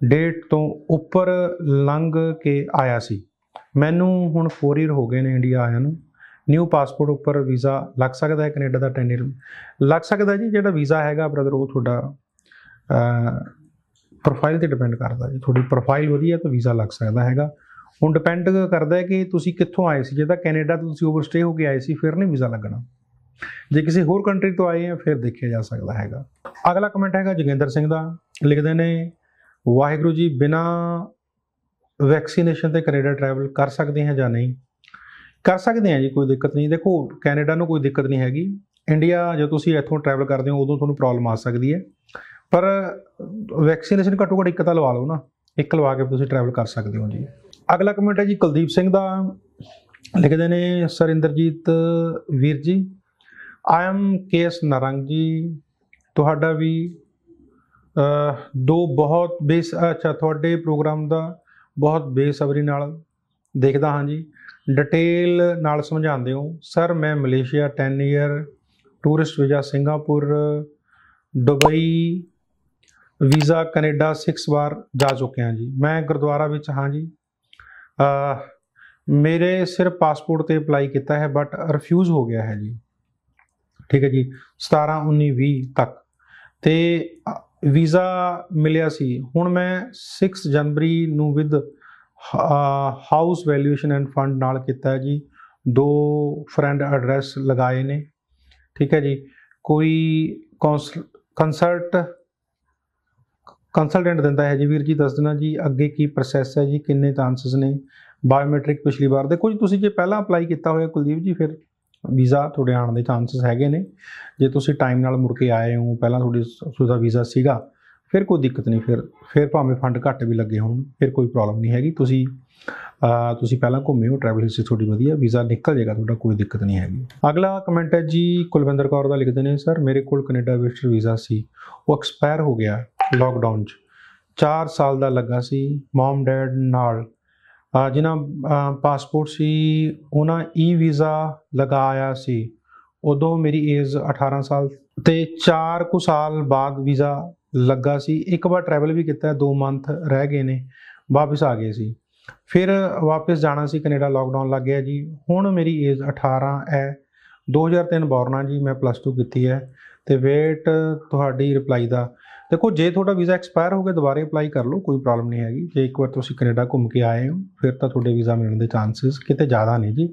ਡੇਟ ਤੋਂ ਉੱਪਰ ਲੰਘ ਕੇ ਆਇਆ ਸੀ ਮੈਨੂੰ ਹੁਣ 4 ਇਅਰ ਹੋ ਗਏ ਨੇ ਇੰਡੀਆ ਆਇਆ ਨੂੰ ਨਿਊ ਪਾਸਪੋਰਟ ਉੱਪਰ ਵੀਜ਼ਾ ਲੱਗ ਸਕਦਾ ਹੈ ਕੈਨੇਡਾ ਦਾ 10 ਇਅਰ ਲੱਗ ਸਕਦਾ ਜੀ ਜਿਹੜਾ ਵੀਜ਼ਾ ਹੈਗਾ ਬ੍ਰਦਰ ਉਹ ਤੁਹਾਡਾ ਪ੍ਰੋਫਾਈਲ ਤੇ ਡਿਪੈਂਡ ਕਰਦਾ ਜੀ ਤੁਹਾਡੀ ਪ੍ਰੋਫਾਈਲ ਵਧੀਆ ਤਾਂ ਵੀਜ਼ਾ ਲੱਗ ਸਕਦਾ ਹੈਗਾ ਹੁਣ ਡਿਪੈਂਡ ਕਰਦਾ ਹੈ ਕਿ ਤੁਸੀਂ ਕਿੱਥੋਂ ਆਏ ਸੀ ਜੇ ਤਾਂ ਕੈਨੇਡਾ ਤੋਂ ਤੁਸੀਂ ਓਵਰਸਟੇ ਹੋ ਕੇ ਆਏ ਸੀ ਫਿਰ ਨਹੀਂ ਵੀਜ਼ਾ ਲੱਗਣਾ ਜੇ ਕਿਸੇ ਹੋਰ ਕੰਟਰੀ ਤੋਂ ਆਏ ਆ ਫਿਰ ਦੇਖਿਆ ਜਾ ਸਕਦਾ ਹੈਗਾ ਅਗਲਾ ਕਮੈਂਟ ਹੈਗਾ ਜਗਿੰਦਰ ਸਿੰਘ ਦਾ ਲਿਖਦੇ ਨੇ ਵਾਹਿਗੁਰੂ ਜੀ ਬਿਨਾ ਵੈਕਸੀਨੇਸ਼ਨ ਤੇ ਕੈਨੇਡਾ ਟਰੈਵਲ ਕਰ ਸਕਦੇ ਹਾਂ ਜਾਂ ਨਹੀਂ ਕਰ ਸਕਦੇ ਹਾਂ ਜੀ ਕੋਈ ਦਿੱਕਤ ਨਹੀਂ ਦੇਖੋ ਕੈਨੇਡਾ ਨੂੰ ਕੋਈ ਦਿੱਕਤ ਨਹੀਂ ਹੈਗੀ ਇੰਡੀਆ ਜੇ ਤੁਸੀਂ ਇੱਥੋਂ ਟਰੈਵਲ ਕਰਦੇ ਹੋ ਉਦੋਂ ਤੁਹਾਨੂੰ ਪ੍ਰੋਬਲਮ ਆ ਸਕਦੀ ਹੈ ਪਰ ਵੈਕਸੀਨੇਸ਼ਨ ਘੱਟੋ ਘੱਟ ਇੱਕ ਤਾਂ ਲਵਾ ਲਓ ਨਾ ਇੱਕ ਲਵਾ ਕੇ ਤੁਸੀਂ ਟਰੈਵਲ ਕਰ ਸਕਦੇ ਹੋ ਜੀ ਅਗਲਾ ਕਮੈਂਟ ਹੈ ਜੀ ਕੁਲਦੀਪ ਸਿੰਘ ਦਾ ਲਿਖਦੇ ਨੇ ਸਰਿੰਦਰਜੀਤ ਵੀਰ ਜੀ ਆਈ ਐਮ ਕੇਐਸ ਨਰੰਗ ਜੀ ਤੁਹਾਡਾ ਵੀ ਦੋ ਬਹੁਤ ਬੇਸ ਅੱਛਾ ਤੁਹਾਡੇ ਪ੍ਰੋਗਰਾਮ ਦਾ ਬਹੁਤ ਬੇਸਬਰੀ ਨਾਲ ਦੇਖਦਾ ਹਾਂ ਜੀ ਡਿਟੇਲ ਨਾਲ ਸਮਝਾਉਂਦੇ ਹੋ ਸਰ ਮੈਂ Malaysia 10 year tourist visa Singapore Dubai visa Canada 6 ਵਾਰ ਜਾ ਚੁੱਕਿਆ ਜੀ ਮੈਂ ਗੁਰਦੁਆਰਾ ਵਿੱਚ ਹਾਂ ਜੀ ਮੇਰੇ ਸਿਰ ਪਾਸਪੋਰਟ ਤੇ ਅਪਲਾਈ ਕੀਤਾ ਹੈ ਬਟ ਰਿਫਿਊਜ਼ ਹੋ ਗਿਆ ਹੈ ਜੀ ਠੀਕ ਹੈ ਜੀ 17 19 20 ਤੱਕ ਤੇ ਵੀਜ਼ਾ ਮਿਲਿਆ ਸੀ ਹੁਣ ਮੈਂ 6 ਜਨਵਰੀ ਨੂੰ with house valuation and fund ਨਾਲ ਕੀਤਾ ਜੀ ਦੋ ਫਰੈਂਡ ਐਡਰੈਸ ਲਗਾਏ ਨੇ ਠੀਕ ਹੈ ਜੀ ਕੋਈ ਕੰਸਲਟ ਕੰਸਲਟੈਂਟ ਦਿੰਦਾ ਹੈ ਜੀ ਵੀਰ ਜੀ ਦੱਸ ਦੇਣਾ ਜੀ ਅੱਗੇ ਕੀ ਪ੍ਰੋਸੈਸ ਹੈ ਜੀ ਕਿੰਨੇ ਚਾਂਸਸ ਨੇ ਬਾਇਓਮੈਟ੍ਰਿਕ ਪਿਛਲੀ ਵਾਰ ਦੇ ਕੁਝ ਤੁਸੀਂ ਜੇ ਪਹਿਲਾਂ ਅਪਲਾਈ ਕੀਤਾ ਹੋਇਆ ਕੁਲਦੀਪ ਜੀ ਫਿਰ ਵੀਜ਼ਾ ਤੁਹਾਡੇ ਆਉਣ ਦੇ ਚਾਂਸਸ ਹੈਗੇ ਨੇ ਜੇ ਤੁਸੀਂ ਟਾਈਮ ਨਾਲ ਮੁੜ ਕੇ ਆਏ ਹੋ ਪਹਿਲਾਂ ਤੁਹਾਡੀ ਸੁਦਾ ਵੀਜ਼ਾ ਸੀਗਾ ਫਿਰ ਕੋਈ ਦਿੱਕਤ ਨਹੀਂ ਫਿਰ ਫਿਰ ਭਾਵੇਂ ਫੰਡ ਘੱਟ ਵੀ ਲੱਗੇ ਹੋਣ ਫਿਰ ਕੋਈ ਪ੍ਰੋਬਲਮ ਨਹੀਂ ਹੈਗੀ ਤੁਸੀਂ ਤੁਸੀਂ ਪਹਿਲਾਂ ਘੁੰਮੇ ਹੋ ਟਰੈਵਲ ਹਿਸਟਰੀ ਤੁਹਾਡੀ ਵਧੀਆ ਵੀਜ਼ਾ ਨਿਕਲ ਜਾਏਗਾ ਤੁਹਾਡਾ ਕੋਈ ਦਿੱਕਤ ਨਹੀਂ ਹੈਗੀ ਅਗਲਾ ਕਮੈਂਟ ਹੈ ਜੀ ਕੁਲਵਿੰਦਰ ਕੌਰ ਦਾ ਲਿਖਦੇ ਨੇ ਸਰ ਮੇਰੇ ਕੋਲ ਕੈਨੇਡਾ ਵਿਜ਼ਟਰ ਵੀਜ਼ਾ ਸੀ ਉਹ ਐਕਸਪਾਇਰ ਹੋ ਗਿਆ ਲਾਕਡਾਊਨ 'ਚ 4 ਸਾਲ ਦਾ ਲੱਗਾ ਸੀ ਮਮ ਡੈਡ ਨਾਲ ਜਿਨ੍ਹਾਂ ਪਾਸਪੋਰਟ ਸੀ ਉਹਨਾਂ ਈ ਵੀਜ਼ਾ ਲਗਾਇਆ ਸੀ ਉਦੋਂ ਮੇਰੀ ਏਜ 18 ਸਾਲ ਤੇ 4 ਕੁ ਸਾਲ ਬਾਅਦ ਵੀਜ਼ਾ ਲੱਗਾ ਸੀ ਇੱਕ ਵਾਰ ਟਰੈਵਲ ਵੀ ਕੀਤਾ 2 ਮੰਥ ਰਹਿ ਗਏ ਨੇ ਵਾਪਸ ਆ ਗਏ ਸੀ ਫਿਰ ਵਾਪਸ ਜਾਣਾ ਸੀ ਕੈਨੇਡਾ ਲਾਕਡਾਊਨ ਲੱਗ ਗਿਆ ਜੀ ਹੁਣ ਮੇਰੀ ਏਜ 18 ਹੈ 2003 ਬੌਰਨਾ ਜੀ ਮੈਂ ਪਲੱਸ 2 ਕੀਤੀ ਹੈ ਤੇ ਵੇਟ ਤੁਹਾਡੀ ਰਿਪਲਾਈ ਦਾ ਦੇਖੋ ਜੇ ਤੁਹਾਡਾ ਵੀਜ਼ਾ ਐਕਸਪਾਇਰ ਹੋ ਗਿਆ ਦੁਬਾਰਾ ਅਪਲਾਈ ਕਰ ਲਓ ਕੋਈ ਪ੍ਰੋਬਲਮ ਨਹੀਂ ਹੈਗੀ ਜੇ ਇੱਕ ਵਾਰ ਤੁਸੀਂ ਕੈਨੇਡਾ ਘੁੰਮ ਕੇ ਆਏ ਹੋ ਫਿਰ ਤਾਂ ਤੁਹਾਡੇ ਵੀਜ਼ਾ ਮਿਲਣ ਦੇ ਚਾਂਸਸ ਕਿਤੇ ਜ਼ਿਆਦਾ ਨੇ ਜੀ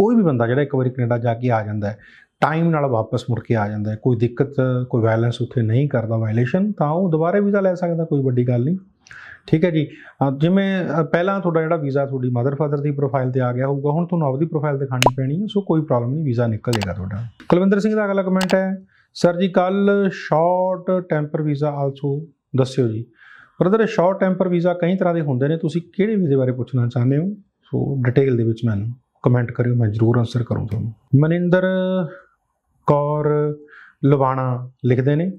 ਕੋਈ ਵੀ ਬੰਦਾ ਜਿਹੜਾ ਇੱਕ ਵਾਰੀ ਕੈਨੇਡਾ ਜਾ ਕੇ ਆ ਜਾਂਦਾ ਹੈ ਟਾਈਮ ਨਾਲ ਵਾਪਸ ਮੁੜ ਕੇ ਆ ਜਾਂਦਾ ਹੈ ਕੋਈ ਦਿੱਕਤ ਕੋਈ ਵਾਇਲੈਂਸ ਉੱਥੇ ਨਹੀਂ ਕਰਦਾ ਵਾਇਲੇਸ਼ਨ ਤਾਂ ਉਹ ਦੁਬਾਰਾ ਵੀਜ਼ਾ ਲੈ ਸਕਦਾ ਕੋਈ ਵੱਡੀ ਗੱਲ ਨਹੀਂ ਠੀਕ ਹੈ ਜੀ ਜਿਵੇਂ ਪਹਿਲਾਂ ਤੁਹਾਡਾ ਜਿਹੜਾ ਵੀਜ਼ਾ ਤੁਹਾਡੀ ਮਦਰ ਫਾਦਰ ਦੀ ਪ੍ਰੋਫਾਈਲ ਤੇ ਆ ਗਿਆ ਹੋਊਗਾ ਹੁਣ ਤੁਹਾਨੂੰ ਆਪਦੀ ਪ੍ਰੋਫਾਈਲ ਦਿਖਾਣੀ ਪੈਣੀ ਹੈ ਸੋ ਕੋਈ ਪ੍ਰੋਬਲਮ ਨਹੀਂ ਵੀਜ਼ਾ ਨਿਕਲ ਜਾਏਗਾ ਤੁਹਾਡਾ ਕੁਲਵਿੰਦਰ ਸਿੰਘ ਦਾ ਅਗਲਾ ਕਮੈਂਟ ਹੈ ਸਰ ਜੀ ਕੱਲ ਸ਼ਾਰਟ ਟੈਂਪਰ ਵੀਜ਼ਾ ਆਲਸੋ ਦੱਸਿਓ ਜੀ ਬ੍ਰਦਰ ਸ਼ਾਰਟ ਟੈਂਪਰ ਵੀਜ਼ਾ ਕਈ ਤਰ੍ਹਾਂ ਦੇ ਹੁੰਦੇ ਨੇ ਤੁਸੀਂ ਕਿਹੜੇ ਵੀਜ਼ੇ ਬਾਰੇ ਪੁੱਛਣਾ ਚਾਹੁੰਦੇ ਹੋ ਸੋ ਡਿਟੇਲ ਦੇ ਵਿੱਚ ਮੈਨੂੰ ਕਮੈਂਟ ਕਰਿਓ ਮੈਂ ਜ਼ਰੂਰ ਆਨਸਰ ਕਰੂੰ ਤੁਹਾਨੂੰ ਮਨਿੰਦਰ ਕੌਰ ਲਵਾਣਾ ਲਿਖਦੇ ਨੇ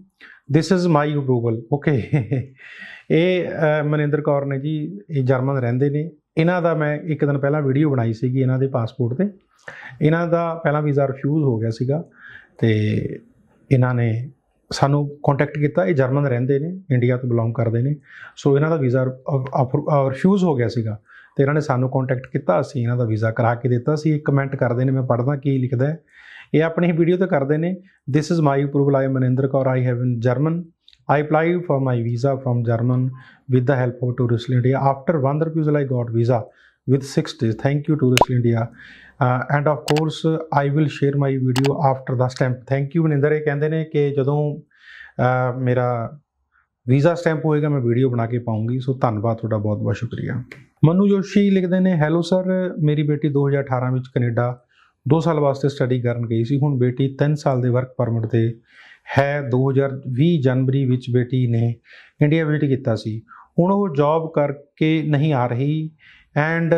this is my approval okay ਇਹ ਮਨਿੰਦਰ ਕੌਰ ਨੇ ਜੀ ਇਹ ਜਰਮਨ ਰਹਿੰਦੇ ਨੇ ਇਹਨਾਂ ਦਾ ਮੈਂ ਇੱਕ ਦਿਨ ਪਹਿਲਾਂ ਵੀਡੀਓ ਬਣਾਈ ਸੀਗੀ ਇਹਨਾਂ ਦੇ ਪਾਸਪੋਰਟ ਤੇ ਇਹਨਾਂ ਦਾ ਪਹਿਲਾਂ ਵੀਜ਼ਾ ਰਿਫਿਊਜ਼ ਹੋ ਗਿਆ ਸੀਗਾ ਤੇ ਇਹਨਾਂ ਨੇ ਸਾਨੂੰ ਕੰਟੈਕਟ ਕੀਤਾ ਇਹ ਜਰਮਨ ਰਹਿੰਦੇ ਨੇ ਇੰਡੀਆ ਤੋਂ ਬਿਲੋਂਗ ਕਰਦੇ ਨੇ ਸੋ ਇਹਨਾਂ ਦਾ ਵੀਜ਼ਾ ਰਿਫਿਊਜ਼ ਹੋ ਗਿਆ ਸੀਗਾ ਤੇ ਇਹਨਾਂ ਨੇ ਸਾਨੂੰ ਕੰਟੈਕਟ ਕੀਤਾ ਅਸੀਂ ਇਹਨਾਂ ਦਾ ਵੀਜ਼ਾ ਕਰਾ ਕੇ ਦਿੱਤਾ ਸੀ ਇਹ ਕਮੈਂਟ ਕਰਦੇ ਨੇ ਮੈਂ ਪੜਦਾ ਕੀ ਲਿਖਦਾ ਇਹ ਆਪਣੀ ਵੀਡੀਓ ਤੇ ਕਰਦੇ ਨੇ this is my approval I Maninder Kaur I have in German I applied for my visa from German with the help of Tourism India. After one refusal, I got visa with 6 days. Thank you, Tourism India. And of course I will share my video after the stamp thank you Maninder ਇਹ ਕਹਿੰਦੇ ਨੇ ਕਿ ਜਦੋਂ ਮੇਰਾ visa stamp ਹੋਏਗਾ ਮੈਂ video ਬਣਾ ਕੇ ਪਾਉਂਗੀ ਸੋ ਧੰਨਵਾਦ ਤੁਹਾਡਾ ਬਹੁਤ ਬਹੁਤ ਸ਼ੁਕਰੀਆ ਮਨੂ ਜੋਸ਼ੀ ਲਿਖਦੇ ਨੇ ਹੈਲੋ ਸਰ ਮੇਰੀ ਬੇਟੀ 2018 ਵਿੱਚ ਕੈਨੇਡਾ 2 ਸਾਲ ਵਾਸਤੇ ਸਟੱਡੀ ਕਰਨ ਗਈ ਸੀ ਹੁਣ ਬੇਟੀ 3 ਸਾਲ ਦੇ ਵਰਕ ਪਰਮਿਟ ਤੇ ਹੈ 2020 ਜਨਵਰੀ ਵਿੱਚ ਬੇਟੀ ਨੇ ਇੰਡੀਆ ਵਿਜ਼ਿਟ ਕੀਤਾ ਸੀ ਹੁਣ ਉਹ ਜੌਬ ਕਰਕੇ ਨਹੀਂ ਆ ਰਹੀ ਐਂਡ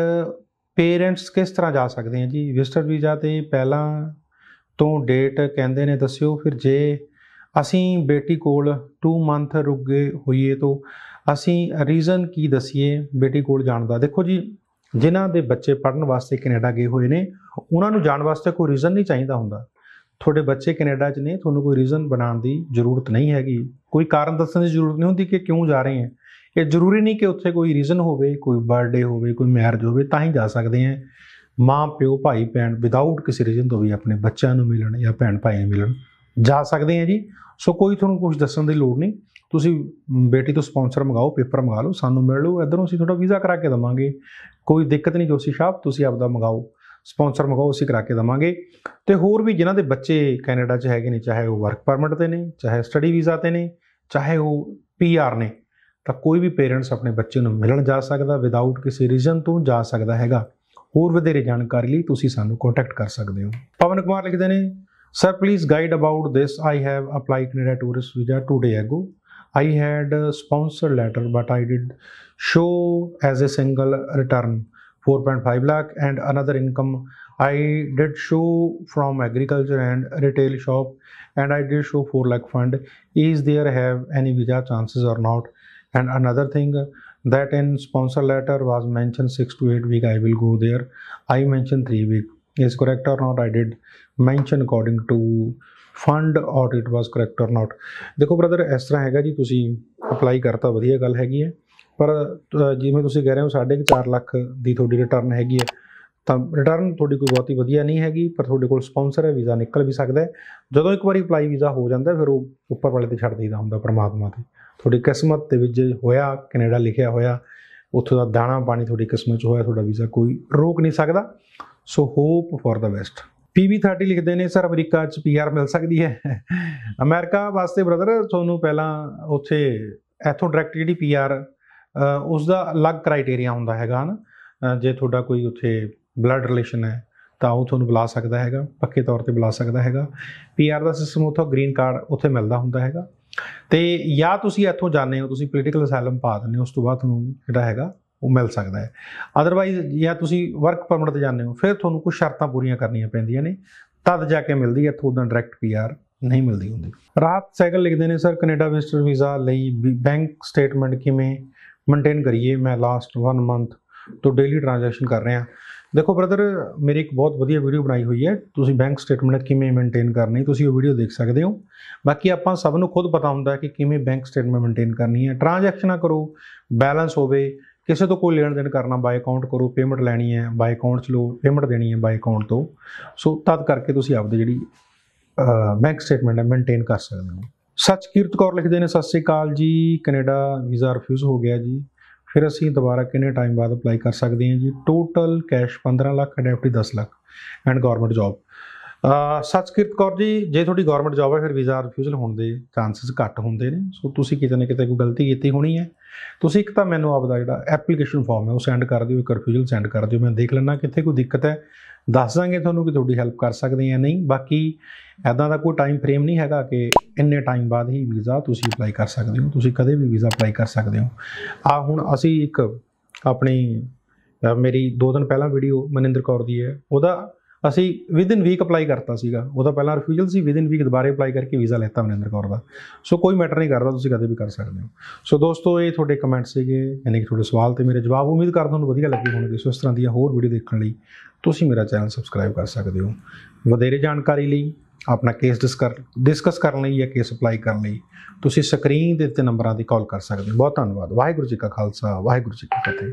ਪੇਰੈਂਟਸ ਕਿਸ ਤਰ੍ਹਾਂ ਜਾ ਸਕਦੇ ਆ ਜੀ ਵਿਜ਼ਟਰ ਵੀਜ਼ਾ ਤੇ ਪਹਿਲਾਂ ਤੋਂ ਡੇਟ ਕਹਿੰਦੇ ਨੇ ਦੱਸਿਓ ਫਿਰ ਜੇ ਅਸੀਂ ਬੇਟੀ ਕੋਲ 2 ਮੰਥ ਰੁਕ ਗਏ ਹੋਈਏ ਤੋਂ ਅਸੀਂ ਰੀਜ਼ਨ ਕੀ ਦਸੀਏ ਬੇਟੀ ਕੋਲ ਜਾਣ ਦਾ ਦੇਖੋ ਜੀ ਜਿਨ੍ਹਾਂ ਦੇ ਬੱਚੇ ਪੜਨ ਵਾਸਤੇ ਕੈਨੇਡਾ ਗਏ ਹੋਏ ਨੇ ਉਹਨਾਂ ਨੂੰ ਜਾਣ ਵਾਸਤੇ ਕੋਈ ਰੀਜ਼ਨ ਨਹੀਂ ਚਾਹੀਦਾ ਹੁੰਦਾ ਤੁਹਾਡੇ ਬੱਚੇ ਕੈਨੇਡਾ 'ਚ ਨੇ ਤੁਹਾਨੂੰ ਕੋਈ ਰੀਜ਼ਨ ਬਣਾਉਣ ਦੀ ਜ਼ਰੂਰਤ ਨਹੀਂ ਹੈਗੀ ਕੋਈ ਕਾਰਨ ਦੱਸਣ ਦੀ ਜ਼ਰੂਰਤ ਨਹੀਂ ਹੁੰਦੀ ਕਿ ਕਿਉਂ ਜਾ ਰਹੇ ਹੈ ਇਹ ਜ਼ਰੂਰੀ ਨਹੀਂ ਕਿ ਉੱਥੇ ਕੋਈ ਰੀਜ਼ਨ ਹੋਵੇ ਕੋਈ ਬਰਥਡੇ ਹੋਵੇ ਕੋਈ ਮੈਰਿਜ ਹੋਵੇ ਤਾਂ ਹੀ ਜਾ ਸਕਦੇ ਆ ਮਾਂ ਪਿਓ ਭਾਈ ਭੈਣ ਵਿਦਆਊਟ ਕਿਸੇ ਰੀਜ਼ਨ ਤੋਂ ਵੀ ਆਪਣੇ ਬੱਚਿਆਂ ਨੂੰ ਮਿਲਣ ਜਾਂ ਭੈਣ ਭਾਈ ਨੂੰ ਮਿਲਣ ਜਾ ਸਕਦੇ ਆ ਜੀ ਸੋ ਕੋਈ ਤੁਹਾਨੂੰ ਕੁਝ ਦੱਸਣ ਦੀ ਲੋੜ ਨਹੀਂ ਤੁਸੀਂ ਬੇਟੀ ਤੋਂ ਸਪਾਂਸਰ ਮੰਗਾਓ ਪੇਪਰ ਮੰਗਾ ਲਓ ਸਾਨੂੰ ਮਿਲ ਲਓ ਇਧਰੋਂ ਅਸੀਂ ਤੁਹਾਡਾ ਵੀਜ਼ਾ ਕਰਾ ਕੇ ਦਵਾਂਗੇ ਕੋਈ ਦਿੱਕਤ ਨਹੀਂ ਜੋਸੀ ਸਾਹਿਬ ਤੁਸੀਂ ਆਪਦਾ ਮੰਗਾਓ ਸਪਾਂਸਰ ਮੰਗਾਓ ਅਸੀਂ ਕਰਾ ਕੇ ਦਵਾਂਗੇ ਤੇ ਹੋਰ ਵੀ ਜਿਨ੍ਹਾਂ ਦੇ ਬੱਚੇ ਕੈਨੇਡਾ 'ਚ ਹੈਗੇ ਨੇ ਚਾਹੇ ਉਹ ਵਰਕ ਪਰਮਿਟ ਤੇ ਨੇ ਚਾਹੇ ਸਟੱਡੀ ਵੀਜ਼ਾ ਤੇ ਨੇ ਚਾਹੇ ਉਹ ਪੀਆਰ ਨੇ ਤਾਂ ਕੋਈ ਵੀ ਪੇਰੈਂਟਸ ਆਪਣੇ ਬੱਚੇ ਨੂੰ ਮਿਲਣ ਜਾ ਸਕਦਾ ਵਿਦਆਊਟ ਕਿਸੇ ਰੀਜ਼ਨ ਤੋਂ ਜਾ ਸਕਦਾ ਹੈਗਾ ਹੋਰ ਵਧੇਰੇ ਜਾਣਕਾਰੀ ਲਈ ਤੁਸੀਂ ਸਾਨੂੰ ਕੰਟੈਕਟ ਕਰ ਸਕਦੇ ਹੋ ਪਵਨ ਕੁਮਾਰ ਲਿਖਦੇ ਨੇ sir please guide about this I have apply Canada tourist visa two day ago I had sponsor letter but I did show as a single return 4.5 lakh and another income I did show farm agriculture and retail shop and I did show 4 lakh fund is there have any visa chances or not And another thing that in sponsor letter was mentioned six to eight week. I will go there. I mentioned three week. Is correct or not? I did mention according to fund audit was correct or not ਦੇਖੋ brother ਇਸ ਤਰ੍ਹਾਂ ਹੈਗਾ ਜੀ ਤੁਸੀਂ apply ਕਰਤਾ ਵਧੀਆ ਗੱਲ ਹੈਗੀ ਹੈ ਪਰ ਜਿਵੇਂ ਤੁਸੀਂ ਕਹਿ ਰਹੇ ਹੋ 4.5 ਲੱਖ ਦੀ ਤੁਹਾਡੀ ਰਿਟਰਨ ਹੈਗੀ ਹੈ ਤਾਂ ਰਿਟਰਨ ਤੁਹਾਡੀ ਕੋਈ ਬਹੁਤੀ ਵਧੀਆ ਨਹੀਂ ਹੈਗੀ ਪਰ ਤੁਹਾਡੇ ਕੋਲ ਸਪਾਂਸਰ ਹੈ ਵੀਜ਼ਾ ਨਿਕਲ ਵੀ ਸਕਦਾ ਜਦੋਂ ਇੱਕ ਵਾਰੀ ਅਪਲਾਈ ਵੀਜ਼ਾ ਹੋ ਜਾਂਦਾ ਫਿਰ ਉਹ ਉੱਪਰ ਵਾਲੇ ਤੇ ਛੱਡ ਦਈਦਾ ਹੁੰਦਾ ਪਰਮਾਤਮਾ ਤੇ ਤੁਹਾਡੀ ਕਿਸਮਤ ਦੇ ਵਿੱਚ ਹੋਇਆ ਕੈਨੇਡਾ ਲਿਖਿਆ ਹੋਇਆ ਉੱਥੋਂ ਦਾ ਦਾਣਾ ਪਾਣੀ ਤੁਹਾਡੀ ਕਿਸਮਤ 'ਚ ਹੋਇਆ ਤੁਹਾਡਾ ਵੀਜ਼ਾ ਕੋਈ ਰੋਕ ਨਹੀਂ ਸਕਦਾ so hope for the best PB30 ਲਿਖਦੇ ਨੇ ਸਰ ਅਮਰੀਕਾ 'ਚ PR ਮਿਲ ਸਕਦੀ ਹੈ ਅਮਰੀਕਾ ਵਾਸਤੇ ਬ੍ਰਦਰ ਤੁਹਾਨੂੰ ਪਹਿਲਾਂ ਉੱਥੇ ਇਥੋਂ ਡਾਇਰੈਕਟ ਜਿਹੜੀ PR ਉਸ ਦਾ ਅਲੱਗ ਕ੍ਰਾਈਟੇਰੀਆ ਹੁੰਦਾ ਹੈਗਾ ਨਾ ਜੇ ਤੁਹਾਡਾ ਕੋਈ ਉੱਥੇ ਬਲੱਡ ਰਿਲੇਸ਼ਨ ਹੈ ਤਾਂ ਉਹ ਤੁਹਾਨੂੰ ਬੁਲਾ ਸਕਦਾ ਹੈਗਾ ਪੱਕੇ ਤੌਰ ਤੇ ਬੁਲਾ ਸਕਦਾ ਹੈਗਾ ਪੀਆਰ ਦਾ ਸਿਸਟਮ ਉਥੋਂ ਗ੍ਰੀਨ ਕਾਰਡ ਉੱਥੇ ਮਿਲਦਾ ਹੁੰਦਾ ਹੈਗਾ ਤੇ ਜਾਂ ਤੁਸੀਂ ਇੱਥੋਂ ਜਾਣੇ ਹੋ ਤੁਸੀਂ ਪੋਲੀਟੀਕਲ ਅਸਾਈਲਮ ਪਾ ਦਿੰਦੇ ਹੋ ਉਸ ਤੋਂ ਬਾਅਦ ਤੁਹਾਨੂੰ ਜਿਹੜਾ ਹੈਗਾ ਉਹ ਮਿਲ ਸਕਦਾ ਹੈ ਅਦਰਵਾਈਜ਼ ਜਾਂ ਤੁਸੀਂ ਵਰਕ ਪਰਮਿਟ ਤੇ ਜਾਣੇ ਹੋ ਫਿਰ ਤੁਹਾਨੂੰ ਕੁਝ ਸ਼ਰਤਾਂ ਪੂਰੀਆਂ ਕਰਨੀਆਂ ਪੈਂਦੀਆਂ ਨੇ ਤਦ ਜਾ ਕੇ ਮਿਲਦੀ ਹੈ ਇੱਥੋਂ ਦਾ ਡਾਇਰੈਕਟ ਪੀਆਰ ਨਹੀਂ ਮਿਲਦੀ ਹੁੰਦੀ ਰਾਤ ਸਾਈਕਲ ਲਿਖਦੇ ਨੇ ਸਰ ਕੈਨੇਡਾ ਵਿਜ਼ਟਰ ਵੀਜ਼ਾ ਲਈ ਬੈਂਕ ਸਟੇਟਮੈਂਟ ਕਿਵੇਂ ਮੇਨਟੇਨ ਕਰੀਏ ਮੈਂ ਲਾਸਟ 1 ਮੰਥ ਤੋਂ ਡੇਲੀ ਟ੍ਰਾਂਜੈਕਸ਼ਨ ਕਰ ਰਿਹਾ ਦੇਖੋ ਬ੍ਰਦਰ ਮੇਰੀ ਇੱਕ ਬਹੁਤ ਵਧੀਆ ਵੀਡੀਓ ਬਣਾਈ ਹੋਈ ਹੈ ਤੁਸੀਂ ਬੈਂਕ ਸਟੇਟਮੈਂਟ ਕਿਵੇਂ ਮੇਨਟੇਨ ਕਰਨੀ ਤੁਸੀਂ ਉਹ ਵੀਡੀਓ ਦੇਖ ਸਕਦੇ ਹੋ ਬਾਕੀ ਆਪਾਂ ਸਭ ਨੂੰ ਖੁਦ ਪਤਾ ਹੁੰਦਾ ਕਿ ਕਿਵੇਂ ਬੈਂਕ ਸਟੇਟਮੈਂਟ ਮੇਨਟੇਨ ਕਰਨੀ ਹੈ ਟ੍ਰਾਂਜੈਕਸ਼ਨਾਂ ਕਰੋ ਬੈਲੈਂਸ ਹੋਵੇ ਕਿਸੇ ਤੋਂ ਕੋਈ ਲੈਣ ਦੇਣ ਕਰਨਾ ਬਾਈ ਅਕਾਊਂਟ ਕਰੋ ਪੇਮੈਂਟ ਲੈਣੀ ਹੈ ਬਾਈ ਅਕਾਊਂਟ ਚ ਲੋ ਪੇਮੈਂਟ ਦੇਣੀ ਹੈ ਬਾਈ ਅਕਾਊਂਟ ਤੋਂ ਸੋ ਤਦ ਕਰਕੇ ਤੁਸੀਂ ਆਪਦੇ ਜਿਹੜੀ ਬੈਂਕ ਸਟੇਟਮੈਂਟ ਹੈ ਮੇਨਟੇਨ ਕਰ ਸਕਦੇ ਹੋ ਸੱਚ ਕੀਰਤ ਕੌਰ ਲਿਖਦੇ ਨੇ ਸਤਿ ਸ੍ਰੀ ਅਕਾਲ ਜੀ ਕੈਨੇਡਾ ਵੀਜ਼ਾ ਰਿਫਿਊਜ਼ ਹੋ ਗਿਆ ਜੀ ਫਿਰ ਅਸੀਂ ਦੁਬਾਰਾ ਕਿੰਨੇ ਟਾਈਮ ਬਾਅਦ ਅਪਲਾਈ ਕਰ ਸਕਦੇ ਹਾਂ ਜੀ total cash 15 lakh and 10 lakh and government job ਸਤਸਕ੍ਰਿਤ ਕੌਰ ਜੀ ਜੇ ਤੁਹਾਡੀ ਗਵਰਨਮੈਂਟ ਜੌਬ ਹੈ ਫਿਰ ਵੀਜ਼ਾ ਰਿਫਿਊਜ਼ਲ ਹੋਣ ਦੇ ਚਾਂਸਸ ਘੱਟ ਹੁੰਦੇ ਨੇ ਸੋ ਤੁਸੀਂ ਕਿਤੇ ਨਾ ਕਿਤੇ ਕੋਈ ਗਲਤੀ ਕੀਤੀ ਹੋਣੀ ਹੈ ਤੁਸੀਂ ਇੱਕ ਤਾਂ ਮੈਨੂੰ ਆਪਦਾ ਜਿਹੜਾ ਐਪਲੀਕੇਸ਼ਨ ਫਾਰਮ ਹੈ ਉਹ ਸੈਂਡ ਕਰ ਦਿਓ ਇੱਕ ਰਿਫਿਊਜ਼ਲ ਸੈਂਡ ਕਰ ਦਿਓ ਮੈਂ ਦੇਖ ਲੈਣਾ ਕਿੱਥੇ ਕੋਈ ਦਿੱਕਤ ਹੈ ਦੱਸ ਦਾਂਗੇ ਤੁਹਾਨੂੰ ਕਿ ਤੁਹਾਡੀ ਹੈਲਪ ਕਰ ਸਕਦੇ ਆ ਨਹੀਂ ਬਾਕੀ ਐਦਾਂ ਦਾ ਕੋਈ ਟਾਈਮ ਫਰੇਮ ਨਹੀਂ ਹੈਗਾ ਕਿ ਇੰਨੇ ਟਾਈਮ ਬਾਅਦ ਹੀ ਵੀਜ਼ਾ ਤੁਸੀਂ ਅਪਲਾਈ ਕਰ ਸਕਦੇ ਹੋ ਤੁਸੀਂ ਕਦੇ ਵੀ ਵੀਜ਼ਾ ਅਪਲਾਈ ਕਰ ਸਕਦੇ ਹੋ ਆ ਹੁਣ ਅਸੀਂ ਇੱਕ ਆਪਣੀ ਮੇਰੀ 2 ਦਿਨ ਪਹਿਲਾਂ ਵੀਡੀਓ ਮਨਿੰਦਰ ਕੌਰ ਦੀ ਹੈ ਉਹਦਾ ਅਸੀਂ ਇਨ ਵੀਕ ਅਪਲਾਈ ਕਰਤਾ ਸੀਗਾ ਉਹਦਾ ਪਹਿਲਾਂ ਰਿਫਿਊਜ਼ਲ ਸੀ ਇਨ ਵੀਕ ਦੁਬਾਰੇ ਅਪਲਾਈ ਕਰਕੇ ਵੀਜ਼ਾ ਲੈਤਾ ਮਨਿੰਦਰ ਕੌਰ ਦਾ ਸੋ ਕੋਈ ਮੈਟਰ ਨਹੀਂ ਕਰਦਾ ਤੁਸੀਂ ਕਦੇ ਵੀ ਕਰ ਸਕਦੇ ਹੋ ਸੋ ਦੋਸਤੋ ਇਹ ਤੁਹਾਡੇ ਕਮੈਂਟ ਸੀਗੇ ਯਾਨੀ ਕਿ ਤੁਹਾਡੇ ਸਵਾਲ ਤੇ ਮੇਰੇ ਜਵਾਬ ਉਮੀਦ ਕਰਦਾ ਤੁਹਾਨੂੰ ਵਧੀਆ ਲੱਗੇ ਹੋਣਗੇ ਸੋ ਇਸ ਤਰ੍ਹਾਂ ਦੀਆਂ ਹੋਰ ਵੀਡੀਓ ਦੇਖਣ ਲਈ ਤੁਸੀਂ ਮੇਰਾ ਚੈਨਲ ਸਬਸਕ੍ਰਾਈਬ ਕਰ ਸਕਦੇ ਹੋ ਵਧੇਰੇ ਜਾਣਕਾਰੀ ਲਈ ਆਪਣਾ ਕੇਸ ਡਿਸਕਸ ਕਰਨ ਲਈ ਜਾਂ ਕੇਸ ਅਪਲਾਈ ਕਰਨ ਲਈ ਤੁਸੀਂ ਸਕਰੀਨ ਦੇ ਉੱਤੇ ਨੰਬਰਾਂ ਤੇ ਕਾਲ ਕਰ ਸਕਦੇ ਹੋ ਬਹੁਤ ਧੰਨਵਾਦ ਵਾਹਿਗੁਰੂ ਜੀ ਕਾ ਖਾਲਸਾ ਵਾਹਿਗੁਰੂ ਜੀ ਕੀ ਫਤਿਹ